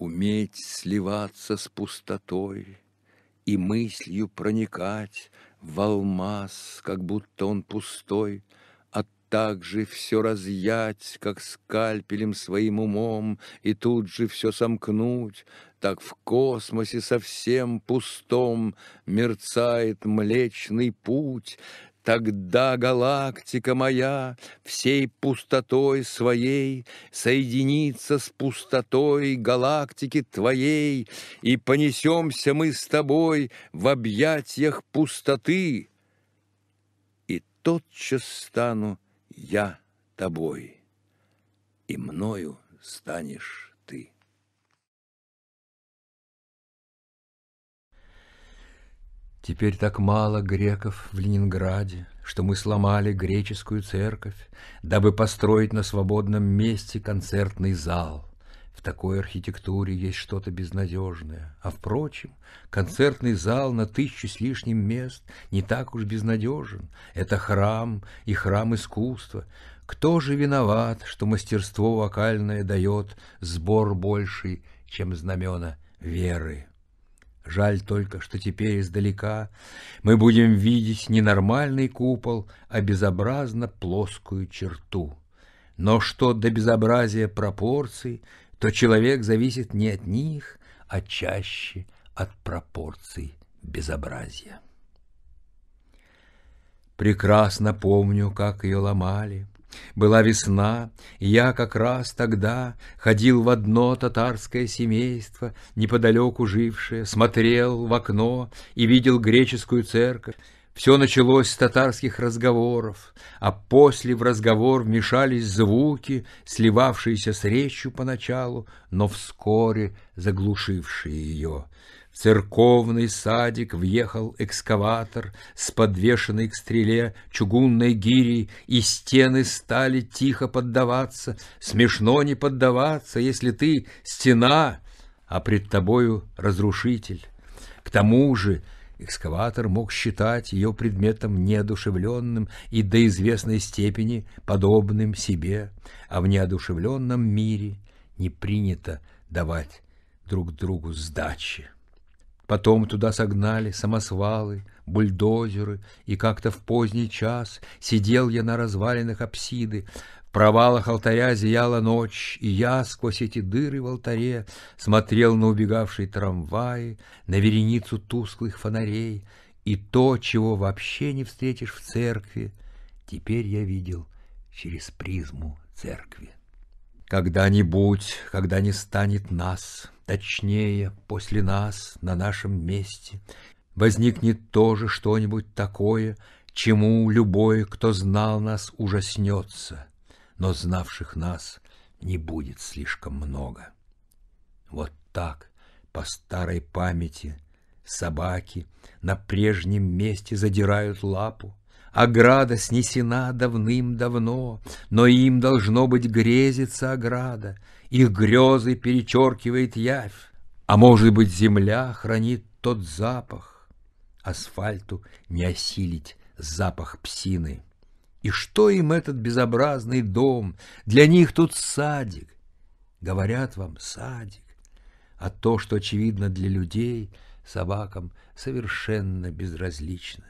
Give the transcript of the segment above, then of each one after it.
Уметь сливаться с пустотой и мыслью проникать в алмаз, как будто он пустой, а также все разъять, как скальпелем своим умом, и тут же все сомкнуть, так в космосе совсем пустом мерцает млечный путь, Тогда галактика моя всей пустотой своей Соединится с пустотой галактики твоей, И понесемся мы с тобой в объятиях пустоты, И тотчас стану я тобой, и мною станешь ты. Теперь так мало греков в Ленинграде, что мы сломали греческую церковь, дабы построить на свободном месте концертный зал. В такой архитектуре есть что-то безнадежное. А впрочем, концертный зал на тысячу с лишним мест не так уж безнадежен. Это храм и храм искусства. Кто же виноват, что мастерство вокальное дает сбор больший, чем знамена веры? Жаль только, что теперь издалека мы будем видеть не нормальный купол, а безобразно плоскую черту. Но что до безобразия пропорций, то человек зависит не от них, а чаще от пропорций безобразия. Прекрасно помню, как ее ломали, была весна, и я как раз тогда ходил в одно татарское семейство, неподалеку жившее, смотрел в окно и видел греческую церковь. Все началось с татарских разговоров, а после в разговор вмешались звуки, сливавшиеся с речью поначалу, но вскоре заглушившие ее церковный садик въехал экскаватор с подвешенной к стреле чугунной гирей, и стены стали тихо поддаваться. Смешно не поддаваться, если ты стена, а пред тобою разрушитель. К тому же экскаватор мог считать ее предметом неодушевленным и до известной степени подобным себе, а в неодушевленном мире не принято давать друг другу сдачи. Потом туда согнали самосвалы, бульдозеры, и как-то в поздний час сидел я на развалинах апсиды. В провалах алтаря зияла ночь, и я сквозь эти дыры в алтаре смотрел на убегавший трамвай, на вереницу тусклых фонарей, и то, чего вообще не встретишь в церкви, теперь я видел через призму церкви. Когда-нибудь, когда не станет нас, точнее, после нас, на нашем месте, возникнет тоже что-нибудь такое, чему любой, кто знал нас, ужаснется, но знавших нас не будет слишком много. Вот так, по старой памяти, собаки на прежнем месте задирают лапу, Ограда снесена давным-давно, Но им, должно быть, грезится ограда, Их грезы перечеркивает явь, А может быть, земля хранит тот запах. Асфальту не осилить запах псины. И что им этот безобразный дом? Для них тут садик. Говорят вам, садик. А то, что очевидно для людей, собакам совершенно безразлично.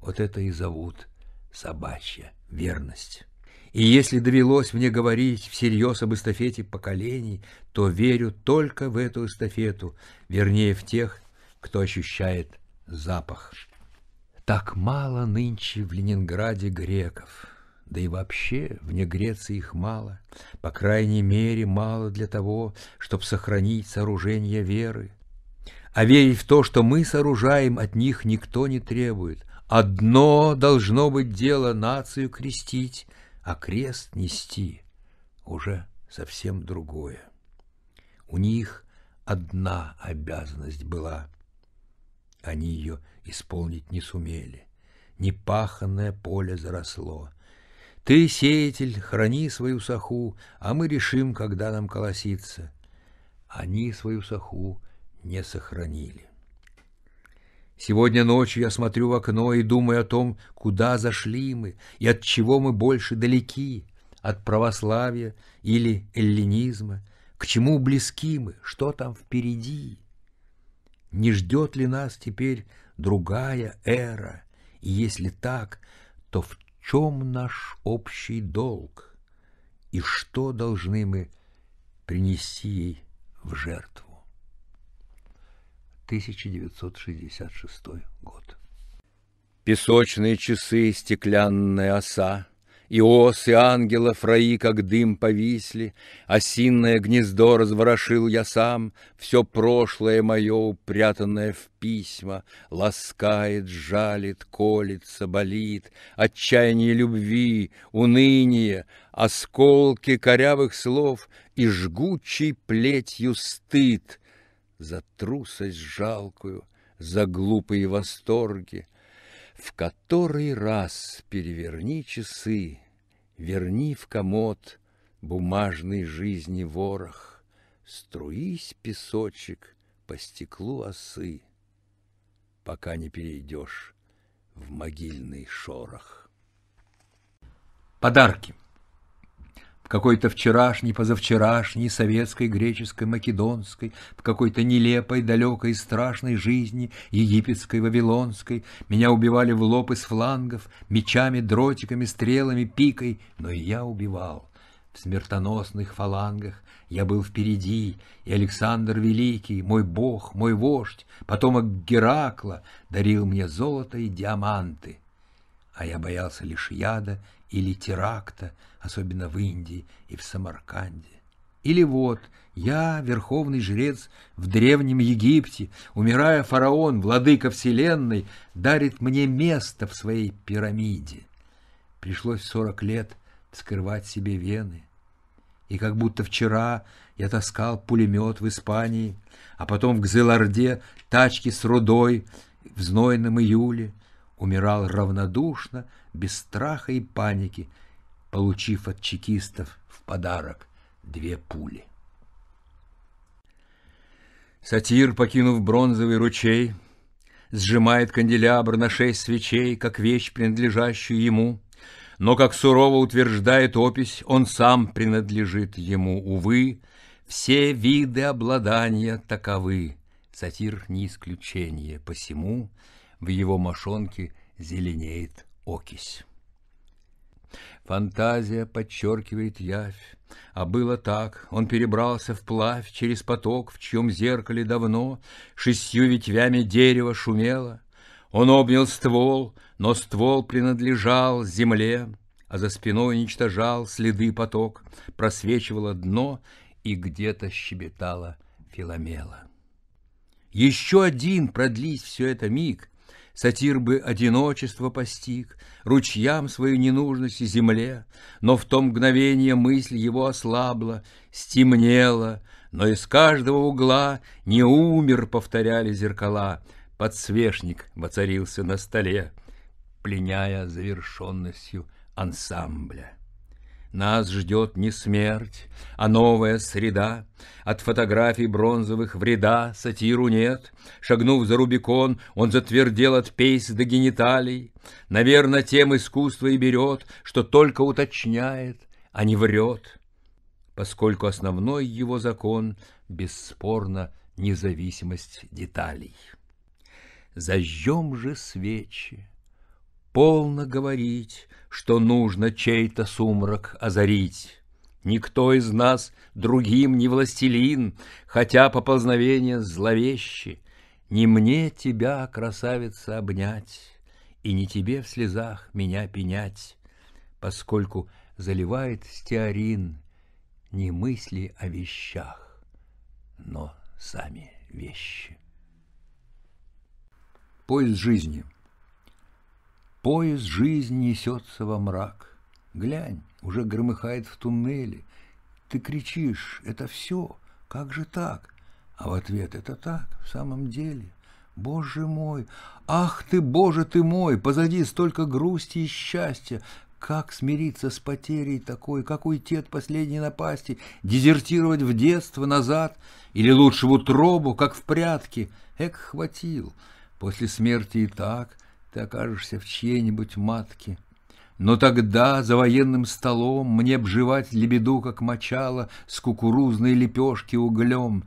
Вот это и зовут собачья верность. И если довелось мне говорить всерьез об эстафете поколений, то верю только в эту эстафету, вернее в тех, кто ощущает запах. Так мало нынче в Ленинграде греков, да и вообще вне Греции их мало, по крайней мере мало для того, чтобы сохранить сооружение веры. А верить в то, что мы сооружаем, от них никто не требует, Одно должно быть дело нацию крестить, а крест нести уже совсем другое. У них одна обязанность была. Они ее исполнить не сумели. Непаханное поле заросло. Ты, сеятель, храни свою саху, а мы решим, когда нам колоситься. Они свою саху не сохранили. Сегодня ночью я смотрю в окно и думаю о том, куда зашли мы и от чего мы больше далеки, от православия или эллинизма, к чему близки мы, что там впереди. Не ждет ли нас теперь другая эра, и если так, то в чем наш общий долг, и что должны мы принести ей в жертву? 1966 год. Песочные часы, стеклянная оса, И осы ангелов раи, как дым, повисли, Осинное гнездо разворошил я сам, Все прошлое мое, упрятанное в письма, Ласкает, жалит, колется, болит, Отчаяние любви, уныние, Осколки корявых слов и жгучей плетью стыд, за трусость жалкую, за глупые восторги. В который раз переверни часы, верни в комод бумажной жизни ворох, струись песочек по стеклу осы, пока не перейдешь в могильный шорох. Подарки какой-то вчерашней, позавчерашней, советской, греческой, македонской, в какой-то нелепой, далекой, страшной жизни, египетской, вавилонской. Меня убивали в лоб из флангов, мечами, дротиками, стрелами, пикой, но и я убивал. В смертоносных фалангах я был впереди, и Александр Великий, мой бог, мой вождь, потомок Геракла, дарил мне золото и диаманты а я боялся лишь яда или теракта, особенно в Индии и в Самарканде. Или вот, я, верховный жрец в Древнем Египте, умирая фараон, владыка вселенной, дарит мне место в своей пирамиде. Пришлось сорок лет вскрывать себе вены. И как будто вчера я таскал пулемет в Испании, а потом в Зеларде тачки с рудой в знойном июле, умирал равнодушно, без страха и паники, получив от чекистов в подарок две пули. Сатир, покинув бронзовый ручей, сжимает канделябр на шесть свечей, как вещь, принадлежащую ему, но, как сурово утверждает опись, он сам принадлежит ему, увы, все виды обладания таковы, сатир не исключение, посему — в его мошонке зеленеет окись. Фантазия подчеркивает явь, а было так, он перебрался вплавь через поток, в чьем зеркале давно шестью ветвями дерева шумело. Он обнял ствол, но ствол принадлежал земле, а за спиной уничтожал следы поток, просвечивало дно, и где-то щебетала филомела. Еще один продлись все это миг, Сатир бы одиночество постиг, ручьям свою ненужность и земле, но в то мгновение мысль его ослабла, стемнела, но из каждого угла не умер, повторяли зеркала, подсвечник воцарился на столе, пленяя завершенностью ансамбля. Нас ждет не смерть, а новая среда. От фотографий бронзовых вреда сатиру нет. Шагнув за Рубикон, он затвердел от пейс до гениталий. Наверное, тем искусство и берет, что только уточняет, а не врет. Поскольку основной его закон, бесспорно, независимость деталей. Зажжем же свечи, полно говорить — что нужно чей-то сумрак озарить. Никто из нас другим не властелин, Хотя поползновение зловещи. Не мне тебя, красавица, обнять, И не тебе в слезах меня пенять, Поскольку заливает стеарин Не мысли о вещах, но сами вещи. Поезд жизни — Поезд жизни несется во мрак. Глянь, уже громыхает в туннеле. Ты кричишь, это все, как же так? А в ответ это так, в самом деле. Боже мой, ах ты, боже ты мой, позади столько грусти и счастья, как смириться с потерей такой, как уйти от последней напасти, дезертировать в детство назад или лучше в утробу, как в прятки? Эк, хватил. После смерти и так, ты окажешься в чьей-нибудь матке. Но тогда за военным столом мне обживать лебеду, как мочало, с кукурузной лепешки углем.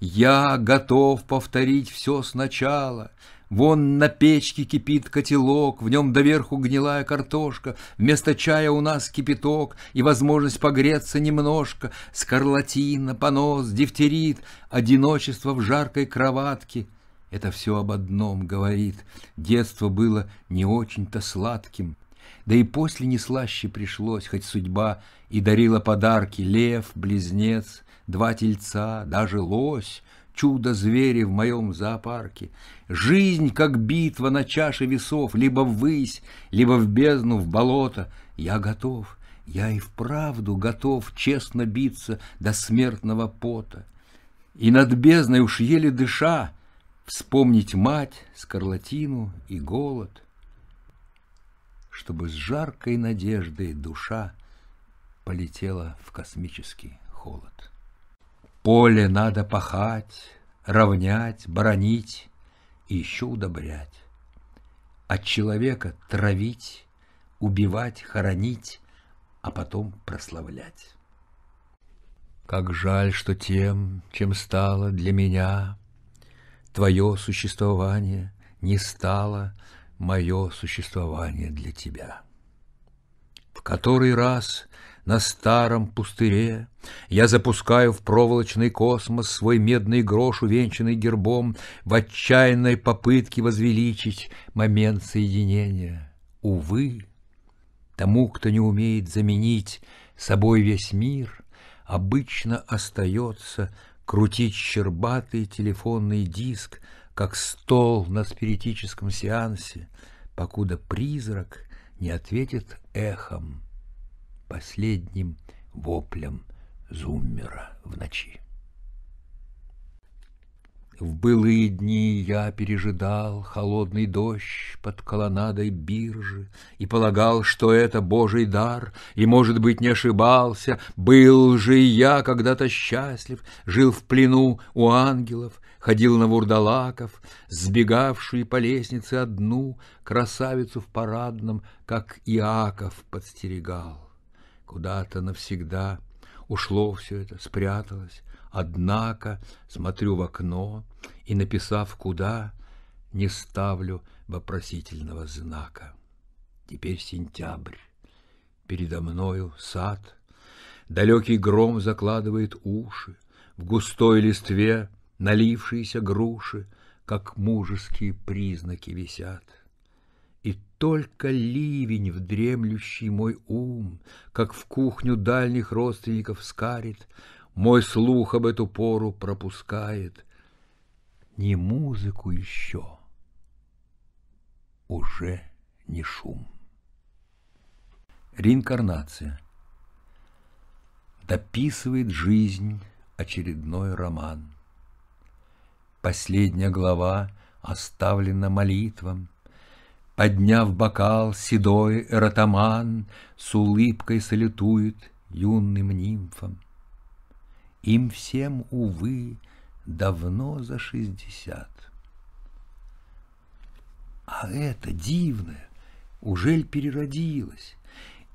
Я готов повторить все сначала. Вон на печке кипит котелок, в нем доверху гнилая картошка, вместо чая у нас кипяток и возможность погреться немножко, скарлатина, понос, дифтерит, одиночество в жаркой кроватке, это все об одном говорит. Детство было не очень-то сладким. Да и после не слаще пришлось, хоть судьба и дарила подарки лев, близнец, два тельца, даже лось, чудо звери в моем зоопарке. Жизнь, как битва на чаше весов, либо ввысь, либо в бездну, в болото. Я готов, я и вправду готов честно биться до смертного пота. И над бездной уж еле дыша, вспомнить мать, скарлатину и голод, чтобы с жаркой надеждой душа полетела в космический холод. Поле надо пахать, равнять, боронить и еще удобрять. От человека травить, убивать, хоронить, а потом прославлять. Как жаль, что тем, чем стало для меня, Твое существование не стало мое существование для тебя. В который раз на старом пустыре я запускаю в проволочный космос свой медный грош, увенчанный гербом, в отчаянной попытке возвеличить момент соединения. Увы, тому, кто не умеет заменить собой весь мир, обычно остается крутить щербатый телефонный диск, как стол на спиритическом сеансе, покуда призрак не ответит эхом, последним воплем зуммера в ночи. В былые дни я пережидал холодный дождь под колоннадой биржи и полагал, что это божий дар, и, может быть, не ошибался. Был же и я когда-то счастлив, жил в плену у ангелов, ходил на вурдалаков, сбегавший по лестнице одну красавицу в парадном, как Иаков подстерегал. Куда-то навсегда ушло все это, спряталось, Однако смотрю в окно и, написав «куда», не ставлю вопросительного знака. Теперь сентябрь. Передо мною сад. Далекий гром закладывает уши. В густой листве налившиеся груши, Как мужеские признаки висят. И только ливень в дремлющий мой ум, Как в кухню дальних родственников скарит, мой слух об эту пору пропускает Не музыку еще, уже не шум. Реинкарнация Дописывает жизнь очередной роман. Последняя глава оставлена молитвам, Подняв бокал, седой эротоман С улыбкой салютует юным нимфам. Им всем, увы, давно за шестьдесят. А это дивное, ужель переродилась,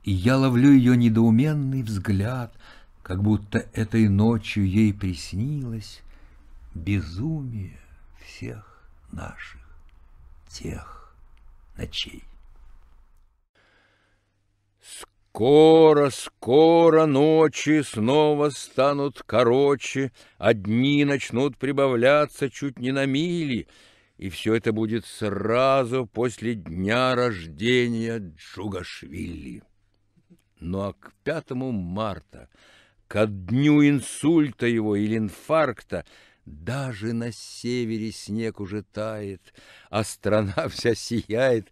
и я ловлю ее недоуменный взгляд, как будто этой ночью ей приснилось безумие всех наших тех ночей. Скоро, скоро ночи снова станут короче, одни начнут прибавляться чуть не на мили, и все это будет сразу после дня рождения Джугашвили. Ну а к пятому марта, ко дню инсульта его или инфаркта, даже на севере снег уже тает, а страна вся сияет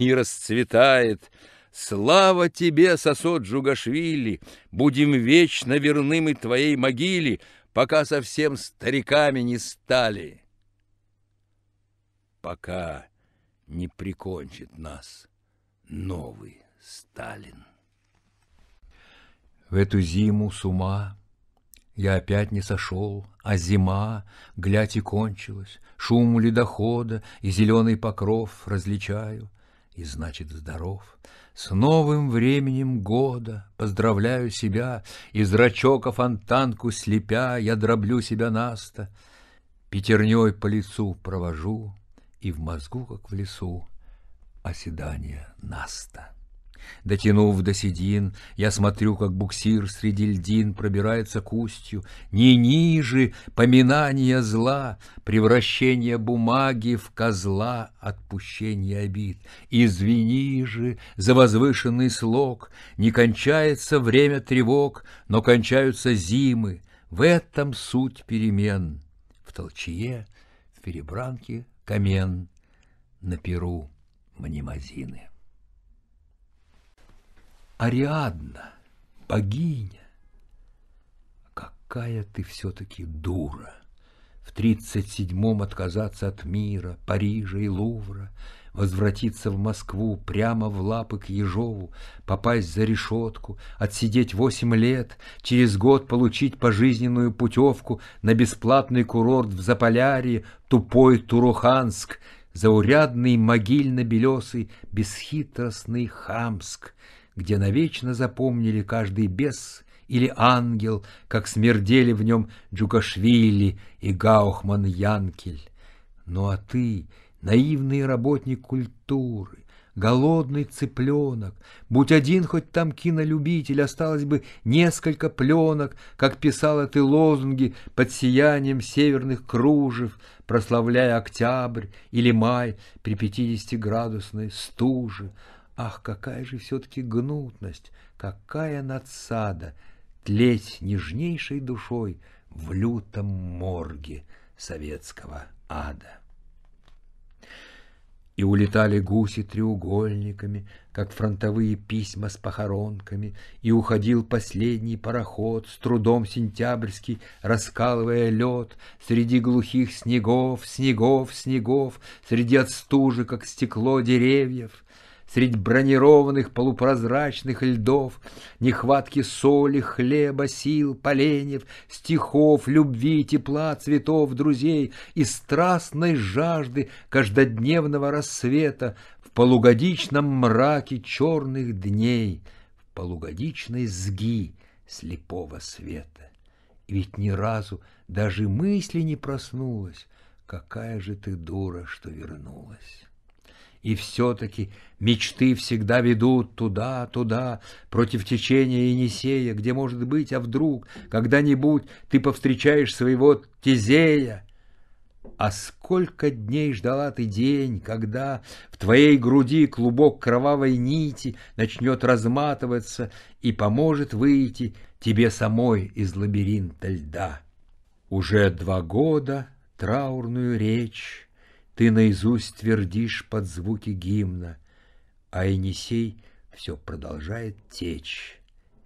и расцветает — Слава тебе, сосод Джугашвили! Будем вечно верны мы твоей могиле, Пока совсем стариками не стали. Пока не прикончит нас новый Сталин. В эту зиму с ума я опять не сошел, а зима, глядь, и кончилась, Шум ледохода и зеленый покров различаю, И значит, здоров — с новым временем года поздравляю себя, Из зрачока фонтанку слепя я дроблю себя насто, Пятерней по лицу провожу, и в мозгу, как в лесу, оседание наста. Дотянув до седин, я смотрю, как буксир среди льдин пробирается кустью. устью. Не ниже поминания зла, превращение бумаги в козла, отпущение обид. Извини же за возвышенный слог, не кончается время тревог, но кончаются зимы. В этом суть перемен. В толчье, в перебранке, камен, на перу мнемозины. Ариадна, богиня. Какая ты все-таки дура! В тридцать седьмом отказаться от мира, Парижа и Лувра, возвратиться в Москву, прямо в лапы к Ежову, попасть за решетку, отсидеть восемь лет, через год получить пожизненную путевку на бесплатный курорт в Заполярье, тупой Туруханск, заурядный могильно-белесый, бесхитростный Хамск, где навечно запомнили каждый бес или ангел, как смердели в нем Джукашвили и Гаухман Янкель. Ну а ты, наивный работник культуры, голодный цыпленок. Будь один хоть там кинолюбитель, осталось бы несколько пленок, как писала ты лозунги под сиянием северных кружев, прославляя октябрь или май при пятидесятиградусной стуже. Ах, какая же все-таки гнутность, какая надсада, тлеть нежнейшей душой в лютом морге советского ада. И улетали гуси треугольниками, как фронтовые письма с похоронками, и уходил последний пароход, с трудом сентябрьский, раскалывая лед, среди глухих снегов, снегов, снегов, среди отстужи, как стекло деревьев — средь бронированных полупрозрачных льдов, нехватки соли, хлеба, сил, поленьев, стихов, любви, тепла, цветов, друзей и страстной жажды каждодневного рассвета в полугодичном мраке черных дней, в полугодичной сги слепого света. ведь ни разу даже мысли не проснулась, какая же ты дура, что вернулась. И все-таки мечты всегда ведут туда, туда, против течения Енисея, где, может быть, а вдруг, когда-нибудь ты повстречаешь своего Тизея. А сколько дней ждала ты день, когда в твоей груди клубок кровавой нити начнет разматываться и поможет выйти тебе самой из лабиринта льда. Уже два года траурную речь ты наизусть твердишь под звуки гимна, а Енисей все продолжает течь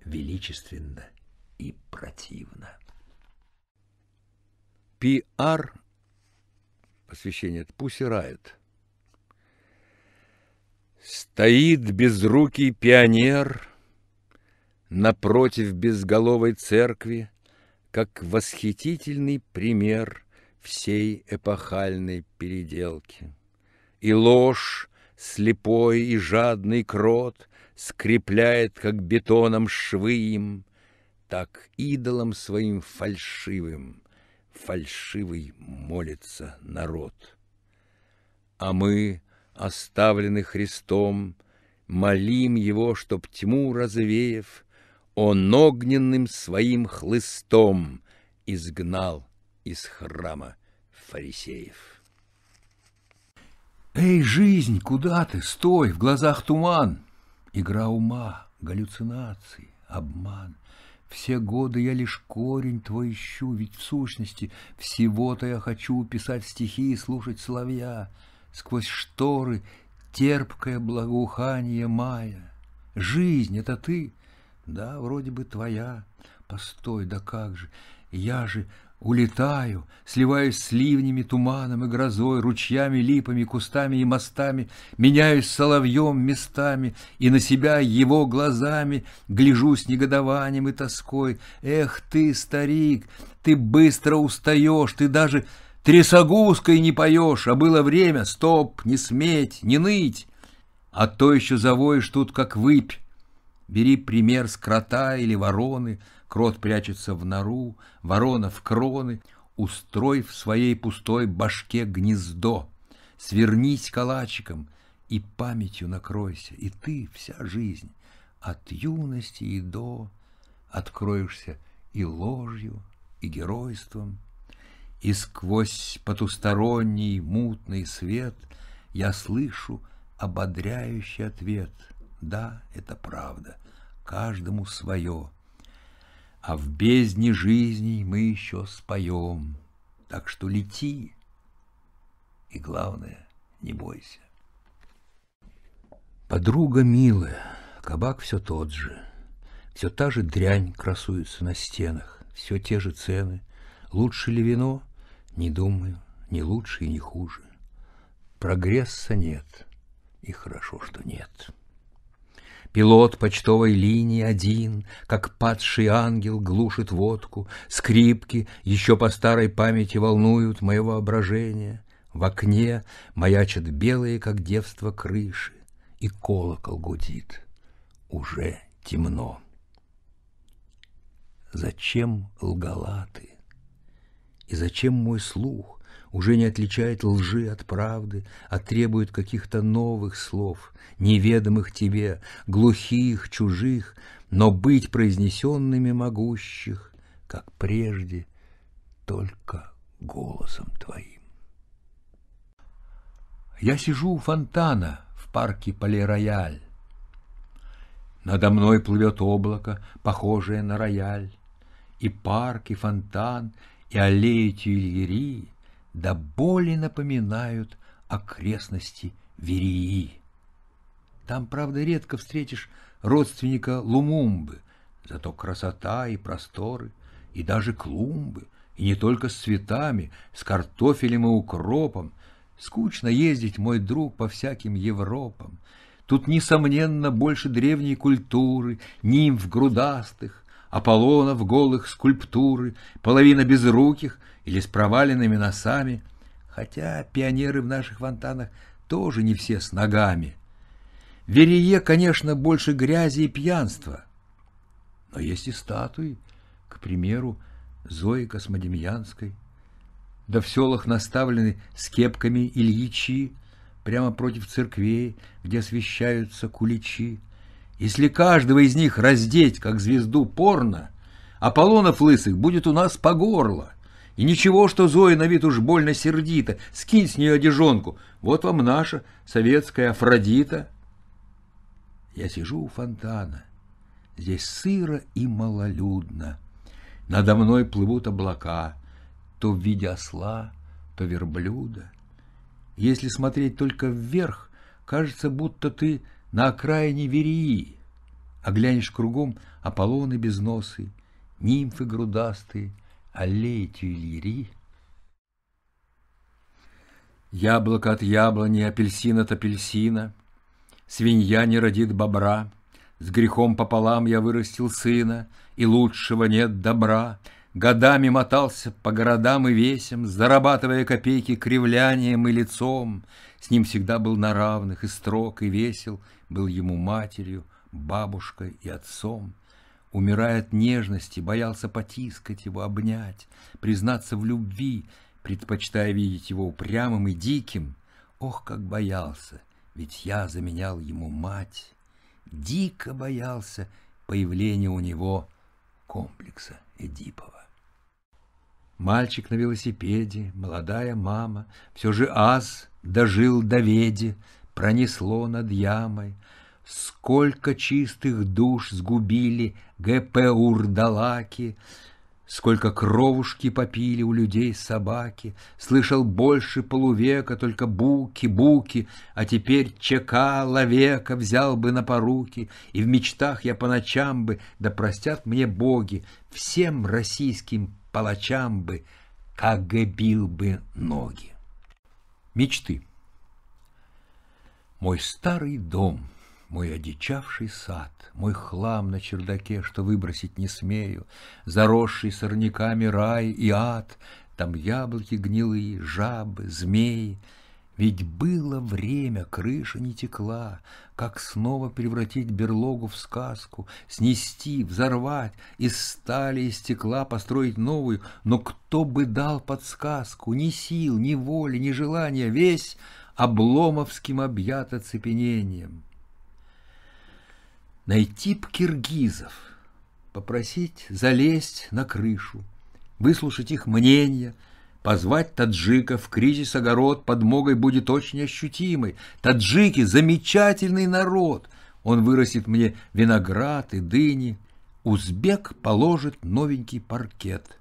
величественно и противно. Пи-ар, посвящение Пусть Райт. Стоит безрукий пионер напротив безголовой церкви, как восхитительный пример всей эпохальной переделки. И ложь, слепой и жадный крот, Скрепляет, как бетоном швы им, Так идолом своим фальшивым Фальшивый молится народ. А мы, оставлены Христом, Молим Его, чтоб тьму развеяв, Он огненным своим хлыстом Изгнал из храма фарисеев. «Эй, жизнь, куда ты? Стой! В глазах туман!» Игра ума, галлюцинации, обман. Все годы я лишь корень твой ищу, ведь в сущности всего-то я хочу писать стихи и слушать соловья. Сквозь шторы терпкое благоухание мая. Жизнь — это ты? Да, вроде бы твоя. Постой, да как же, я же Улетаю, сливаюсь с ливнями, туманом и грозой, ручьями, липами, кустами и мостами, меняюсь соловьем местами и на себя его глазами гляжу с негодованием и тоской. Эх ты, старик, ты быстро устаешь, ты даже трясогузкой не поешь, а было время, стоп, не сметь, не ныть, а то еще завоешь тут, как выпь. Бери пример с крота или вороны, крот прячется в нору, ворона в кроны, устрой в своей пустой башке гнездо, свернись калачиком и памятью накройся, и ты вся жизнь от юности и до откроешься и ложью, и геройством, и сквозь потусторонний мутный свет я слышу ободряющий ответ — да, это правда, каждому свое. А в бездне жизни мы еще споем. Так что лети, и главное, не бойся. Подруга милая, кабак все тот же. Все та же дрянь красуется на стенах, все те же цены. Лучше ли вино? Не думаю, не лучше и не хуже. Прогресса нет, и хорошо, что нет. Пилот почтовой линии один, Как падший ангел глушит водку, Скрипки еще по старой памяти Волнуют мое воображение. В окне маячат белые, как девство, крыши, И колокол гудит. Уже темно. Зачем лгала ты? И зачем мой слух? уже не отличает лжи от правды, а требует каких-то новых слов, неведомых тебе, глухих, чужих, но быть произнесенными могущих, как прежде, только голосом твоим. Я сижу у фонтана в парке Пале Рояль. Надо мной плывет облако, похожее на рояль, и парк, и фонтан, и аллеи Тюильри, до боли напоминают окрестности Верии. Там, правда, редко встретишь родственника Лумумбы, зато красота и просторы, и даже клумбы, и не только с цветами, с картофелем и укропом. Скучно ездить, мой друг, по всяким Европам. Тут, несомненно, больше древней культуры, нимф грудастых, Аполлона в голых скульптуры, половина безруких — или с проваленными носами, хотя пионеры в наших фонтанах тоже не все с ногами. В конечно, больше грязи и пьянства. Но есть и статуи, к примеру, Зои Космодемьянской. Да в селах наставлены скепками Ильичи, прямо против церквей, где освещаются куличи. Если каждого из них раздеть, как звезду порно, Аполлонов лысых будет у нас по горло. И ничего, что Зоя на вид уж больно сердита, скинь с нее одежонку. Вот вам наша советская Афродита. Я сижу у фонтана. Здесь сыро и малолюдно. Надо мной плывут облака, то в виде осла, то верблюда. Если смотреть только вверх, кажется, будто ты на окраине Верии, а глянешь кругом Аполлоны безносые, нимфы грудастые — аллее Тюильри. Яблоко от яблони, апельсин от апельсина, Свинья не родит бобра, С грехом пополам я вырастил сына, И лучшего нет добра. Годами мотался по городам и весям, Зарабатывая копейки кривлянием и лицом. С ним всегда был на равных и строг, и весел, Был ему матерью, бабушкой и отцом — умирая от нежности, боялся потискать его, обнять, признаться в любви, предпочитая видеть его упрямым и диким. Ох, как боялся, ведь я заменял ему мать. Дико боялся появления у него комплекса Эдипова. Мальчик на велосипеде, молодая мама, все же ас дожил до веди, пронесло над ямой. Сколько чистых душ сгубили Г.П. Урдалаки, Сколько кровушки попили у людей собаки, Слышал больше полувека только буки-буки, А теперь чека ловека взял бы на поруки, И в мечтах я по ночам бы, да простят мне боги, Всем российским палачам бы, как гобил бы ноги. Мечты Мой старый дом — мой одичавший сад, мой хлам на чердаке, что выбросить не смею, заросший сорняками рай и ад, там яблоки гнилые, жабы, змеи. Ведь было время, крыша не текла, как снова превратить берлогу в сказку, снести, взорвать, из стали и стекла построить новую, но кто бы дал подсказку, ни сил, ни воли, ни желания, весь обломовским объят оцепенением найти б киргизов, попросить залезть на крышу, выслушать их мнение, позвать таджиков, кризис огород подмогой будет очень ощутимой. Таджики — замечательный народ, он вырастет мне виноград и дыни, узбек положит новенький паркет.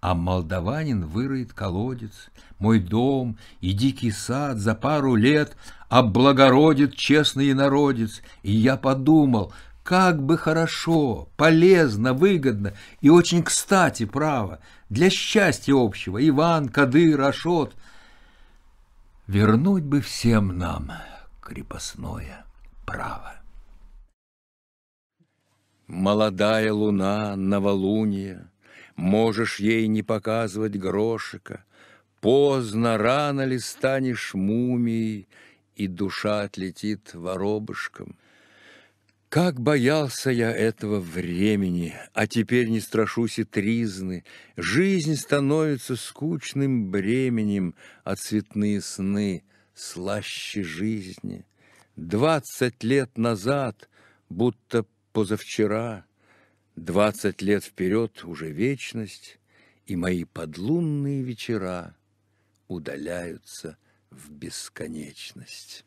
А молдаванин выроет колодец, мой дом и дикий сад за пару лет облагородит честный народец. И я подумал, как бы хорошо, полезно, выгодно и очень кстати, право, для счастья общего, Иван, Кадыр, Ашот. Вернуть бы всем нам крепостное право. Молодая луна, новолуние — Можешь ей не показывать грошика, Поздно, рано ли станешь мумией, И душа отлетит воробушком. Как боялся я этого времени, а теперь не страшусь и тризны. Жизнь становится скучным бременем, а цветные сны слаще жизни. Двадцать лет назад, будто позавчера — Двадцать лет вперед уже вечность, и мои подлунные вечера удаляются в бесконечность.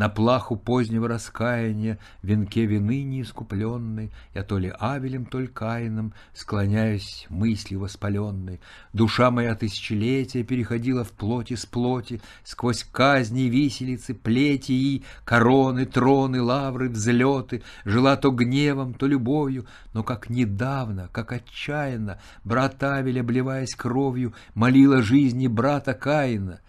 На плаху позднего раскаяния, венке вины неискупленной, Я то ли Авелем, то ли Каином, склоняясь, мысли воспаленной. Душа моя тысячелетия переходила в плоти с плоти, Сквозь казни, виселицы, плети и короны, троны, лавры, взлеты, Жила то гневом, то любовью, но как недавно, как отчаянно, Брат Авеля, обливаясь кровью, молила жизни брата Каина.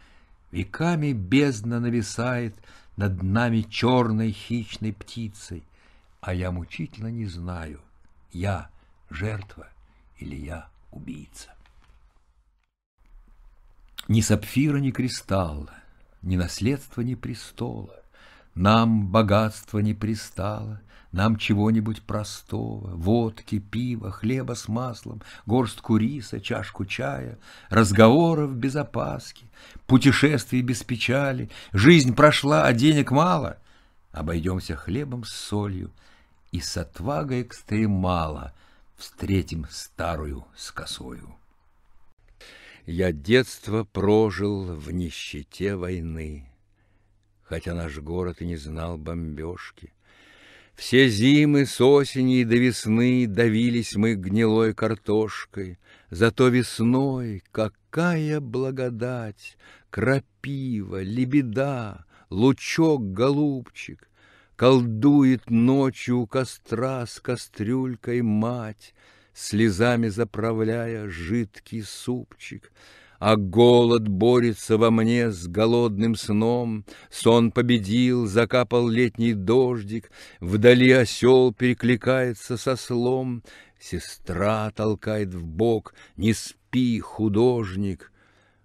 Веками бездна нависает — над нами черной хищной птицей, а я мучительно не знаю, я жертва или я убийца. Ни сапфира, ни кристалла, ни наследства, ни престола, нам богатство не пристало, нам чего-нибудь простого, водки, пива, хлеба с маслом, горстку риса, чашку чая, разговоров без опаски, путешествий без печали. Жизнь прошла, а денег мало. Обойдемся хлебом с солью и с отвагой экстремала встретим старую с косою. Я детство прожил в нищете войны хотя наш город и не знал бомбежки. Все зимы с осени и до весны давились мы гнилой картошкой, зато весной какая благодать, крапива, лебеда, лучок-голубчик, колдует ночью у костра с кастрюлькой мать, слезами заправляя жидкий супчик — а голод борется во мне с голодным сном, Сон победил, закапал летний дождик, Вдали осел перекликается со слом, Сестра толкает в бок, не спи, художник.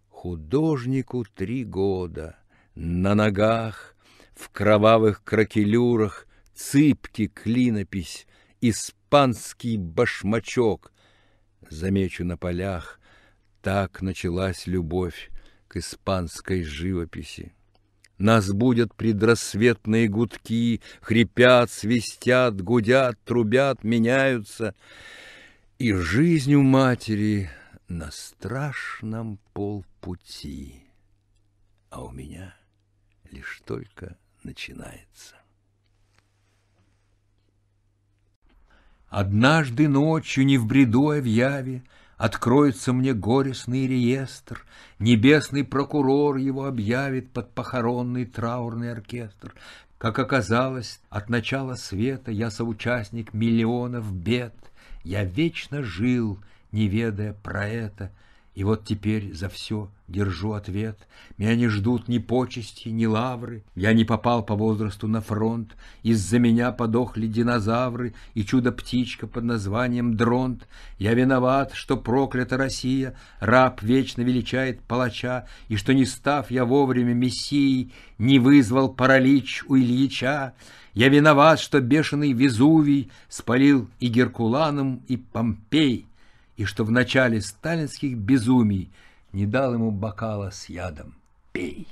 Художнику три года, на ногах, в кровавых кракелюрах, Цыпки клинопись, испанский башмачок. Замечу на полях — так началась любовь к испанской живописи. Нас будут предрассветные гудки, хрипят, свистят, гудят, трубят, меняются. И жизнь у матери на страшном полпути, а у меня лишь только начинается. Однажды ночью, не в бреду, а в яве, Откроется мне горестный реестр, Небесный прокурор его объявит Под похоронный траурный оркестр. Как оказалось, от начала света Я соучастник миллионов бед, Я вечно жил, не ведая про это — и вот теперь за все держу ответ. Меня не ждут ни почести, ни лавры. Я не попал по возрасту на фронт. Из-за меня подохли динозавры и чудо-птичка под названием Дронт. Я виноват, что проклята Россия. Раб вечно величает палача. И что не став я вовремя мессией, не вызвал паралич у Ильича. Я виноват, что бешеный Везувий спалил и Геркуланом, и Помпей и что в начале сталинских безумий не дал ему бокала с ядом. Пей!